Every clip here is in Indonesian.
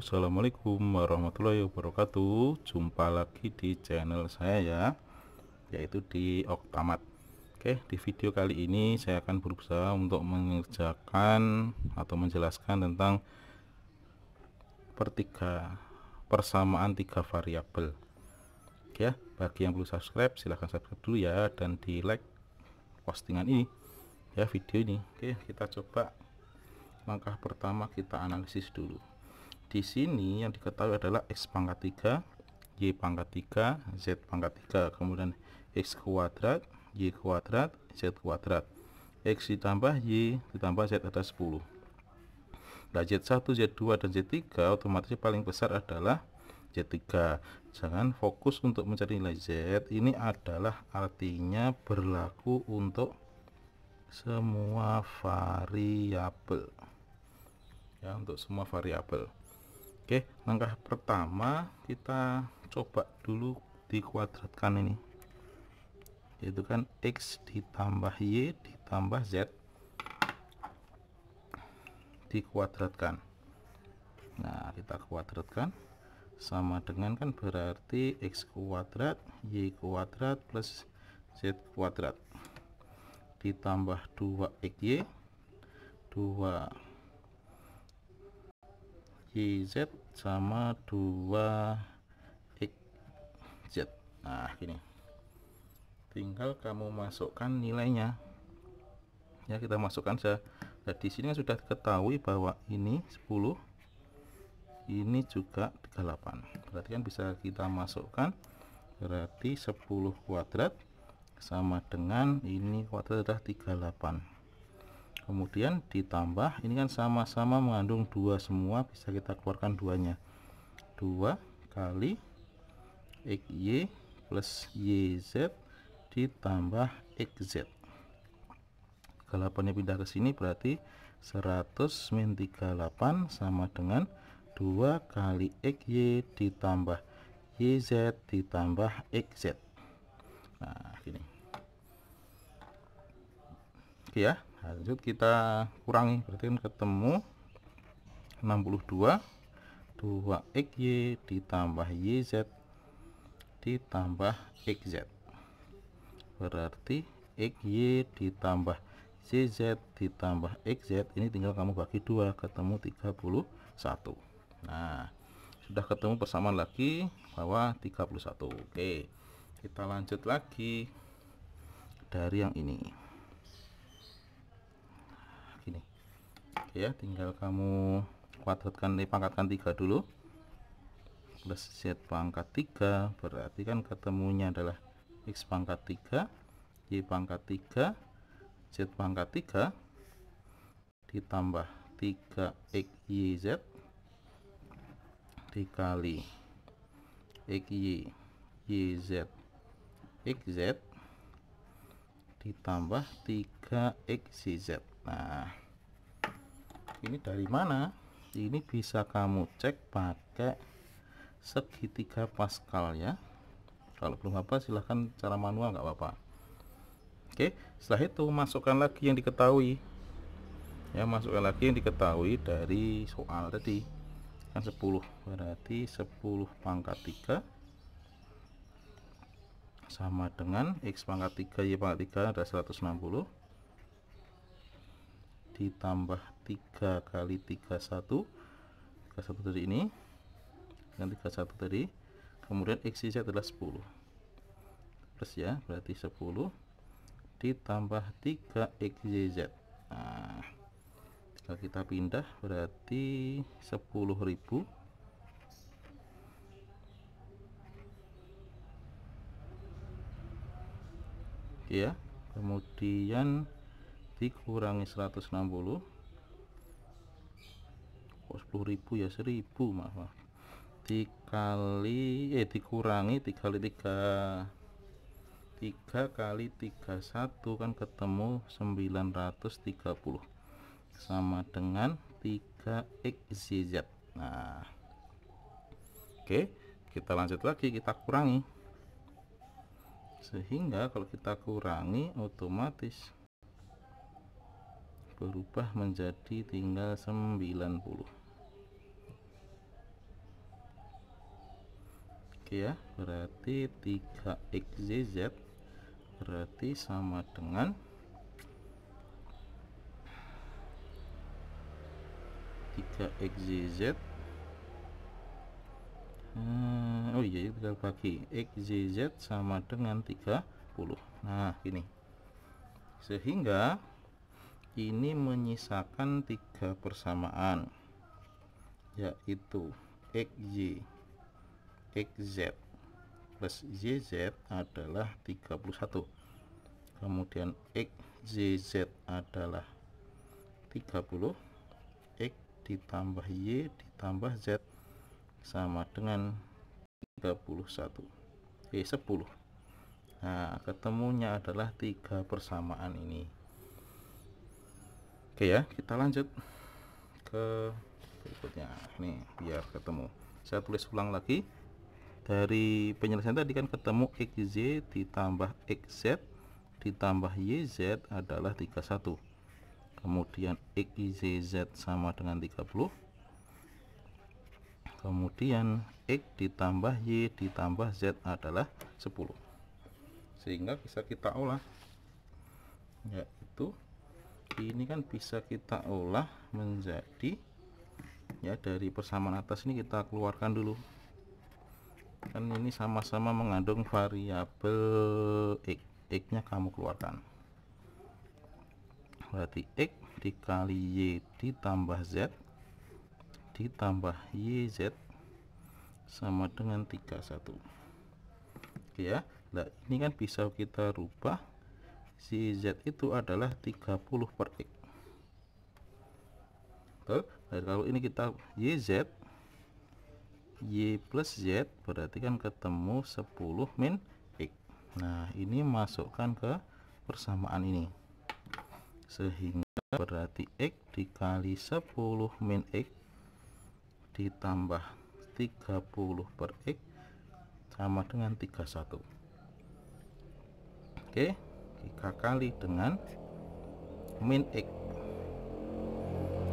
Assalamualaikum warahmatullahi wabarakatuh Jumpa lagi di channel saya ya Yaitu di Oktamat Oke di video kali ini saya akan berusaha untuk mengerjakan Atau menjelaskan tentang Pertiga Persamaan tiga variabel ya bagi yang belum subscribe silahkan subscribe dulu ya dan di like postingan ini ya video ini oke kita coba langkah pertama kita analisis dulu di sini yang diketahui adalah X pangkat 3 Y pangkat 3 Z pangkat 3 kemudian X kuadrat Y kuadrat Z kuadrat X ditambah Y ditambah Z ada 10 nah Z1, Z2, dan Z3 otomatis paling besar adalah Z3 jangan fokus untuk mencari nilai Z ini adalah artinya berlaku untuk semua variabel ya untuk semua variabel Oke, langkah pertama kita coba dulu dikuadratkan ini. Yaitu kan X ditambah Y ditambah Z dikuadratkan. Nah, kita kuadratkan sama dengan kan berarti X kuadrat Y kuadrat plus Z kuadrat ditambah 2XY 2 YZ sama 2 XZ nah gini tinggal kamu masukkan nilainya ya kita masukkan saja nah, di sini sudah ketahui bahwa ini 10 ini juga 38 berarti kan bisa kita masukkan berarti 10 kuadrat sama dengan ini kuadrat adalah 38 kemudian ditambah ini kan sama-sama mengandung dua semua bisa kita keluarkan duanya Dua kali x y plus y z ditambah x z. kalau pindah ke sini berarti 100 min 38 sama dengan 2 kali x y ditambah y z ditambah x z. nah gini oke ya lanjut kita kurangi berarti kan ketemu 62 2xy ditambah yz ditambah xz berarti xy ditambah cz ditambah xz ini tinggal kamu bagi dua ketemu 31 nah sudah ketemu persamaan lagi bahwa 31 oke kita lanjut lagi dari yang ini ya tinggal kamu kuadratkan nih eh, pangkatkan tiga dulu plus Z pangkat tiga berarti kan ketemunya adalah X pangkat tiga Y pangkat tiga Z pangkat tiga ditambah 3 z dikali x y y z x z ditambah 3 z nah ini dari mana ini bisa kamu cek pakai segitiga pascal ya kalau belum apa silahkan cara manual nggak apa-apa oke setelah itu masukkan lagi yang diketahui ya masukkan lagi yang diketahui dari soal tadi kan 10 berarti 10 pangkat 3 sama dengan X pangkat 3 Y pangkat 3 ada 160 ditambah 3 kali 31 31 dari ini dan 31 tadi kemudian X Z adalah 10 plus ya berarti 10 ditambah 3 X Y Z nah, kalau kita pindah berarti 10.000 ya kemudian dikurangi 160 oh, 10.000 ya 1000 maaf, maaf dikali eh dikurangi 3 kali 3 3 kali 31 kan ketemu 930 sama dengan 3xyz nah oke kita lanjut lagi kita kurangi sehingga kalau kita kurangi otomatis berubah menjadi tinggal 90 oke ya berarti 3xyz berarti sama dengan 3xyz hmm, oh iya kita bagi xyz sama dengan 30 nah gini sehingga ini menyisakan tiga persamaan yaitu xy xz plus yz adalah 31 kemudian xjz adalah 30 x ditambah y ditambah z sama dengan 31 eh 10 nah ketemunya adalah tiga persamaan ini oke ya kita lanjut ke berikutnya nih biar ketemu saya tulis ulang lagi dari penyelesaian tadi kan ketemu xz ditambah xz ditambah yz adalah 31 kemudian xyz sama dengan 30 kemudian x ditambah y ditambah z adalah 10 sehingga bisa kita olah yaitu ini kan bisa kita olah menjadi ya dari persamaan atas ini kita keluarkan dulu kan ini sama-sama mengandung variabel x x nya kamu keluarkan berarti x dikali y ditambah z ditambah y z sama dengan 31 oke ya nah ini kan bisa kita rubah si Z itu adalah 30 per X betul nah, kalau ini kita YZ Y plus Z berarti kan ketemu 10 min X nah ini masukkan ke persamaan ini sehingga berarti X dikali 10 min X ditambah 30 per X sama dengan 31 oke kali dengan min x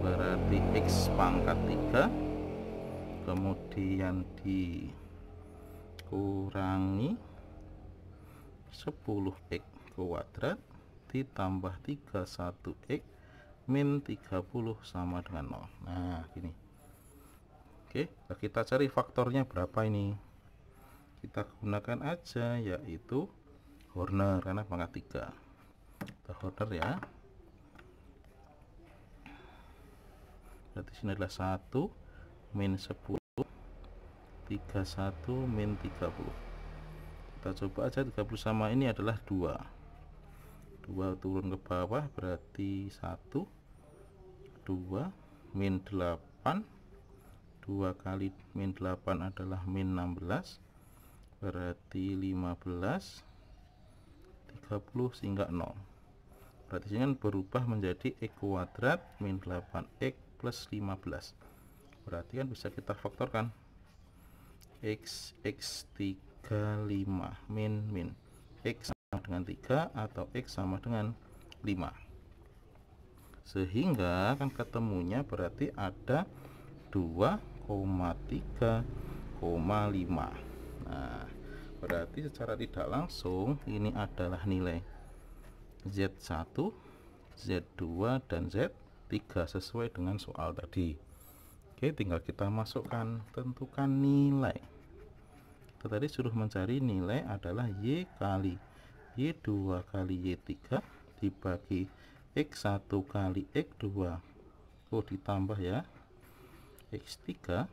berarti x pangkat 3 kemudian dikurangi 10x kuadrat ditambah 31x min 30 sama dengan 0 nah gini oke nah kita cari faktornya berapa ini kita gunakan aja yaitu Horner karena pangkat tiga kita Horner ya berarti sini adalah 1 min 10 31 min 30 kita coba aja 30 sama ini adalah 2 2 turun ke bawah berarti 1 2 min 8 2 kali min 8 adalah min 16 berarti 15 30 sehingga 0 berarti ini kan berubah menjadi x kuadrat min 8x plus 15 berarti kan bisa kita faktorkan x x 35 min min x sama dengan 3 atau x sama dengan 5 sehingga kan ketemunya berarti ada 2,3,5 nah berarti secara tidak langsung ini adalah nilai Z1 Z2 dan Z3 sesuai dengan soal tadi Oke tinggal kita masukkan tentukan nilai kita tadi suruh mencari nilai adalah Y kali Y2 kali Y3 dibagi X1 kali X2 Oh ditambah ya X3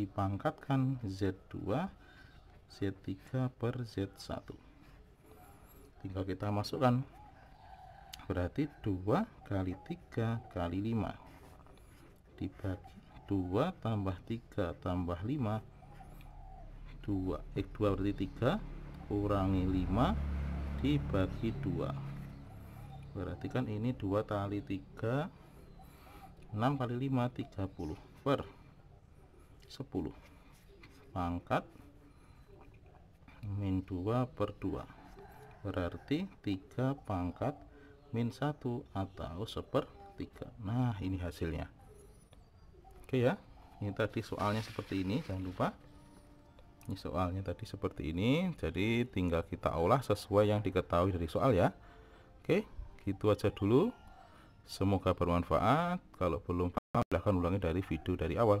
dipangkatkan Z2 Z3 per Z1 tinggal kita masukkan berarti 2 kali 3 kali 5 dibagi 2 tambah 3 tambah 5 2 eh 2 berarti 3 kurangi 5 dibagi 2 berarti kan ini 2 kali 3 6 kali 5 30 per 10 pangkat min 2 per 2 berarti 3 pangkat min 1 atau tiga. nah ini hasilnya oke ya ini tadi soalnya seperti ini jangan lupa ini soalnya tadi seperti ini jadi tinggal kita olah sesuai yang diketahui dari soal ya oke gitu aja dulu semoga bermanfaat kalau belum paham silahkan ulangi dari video dari awal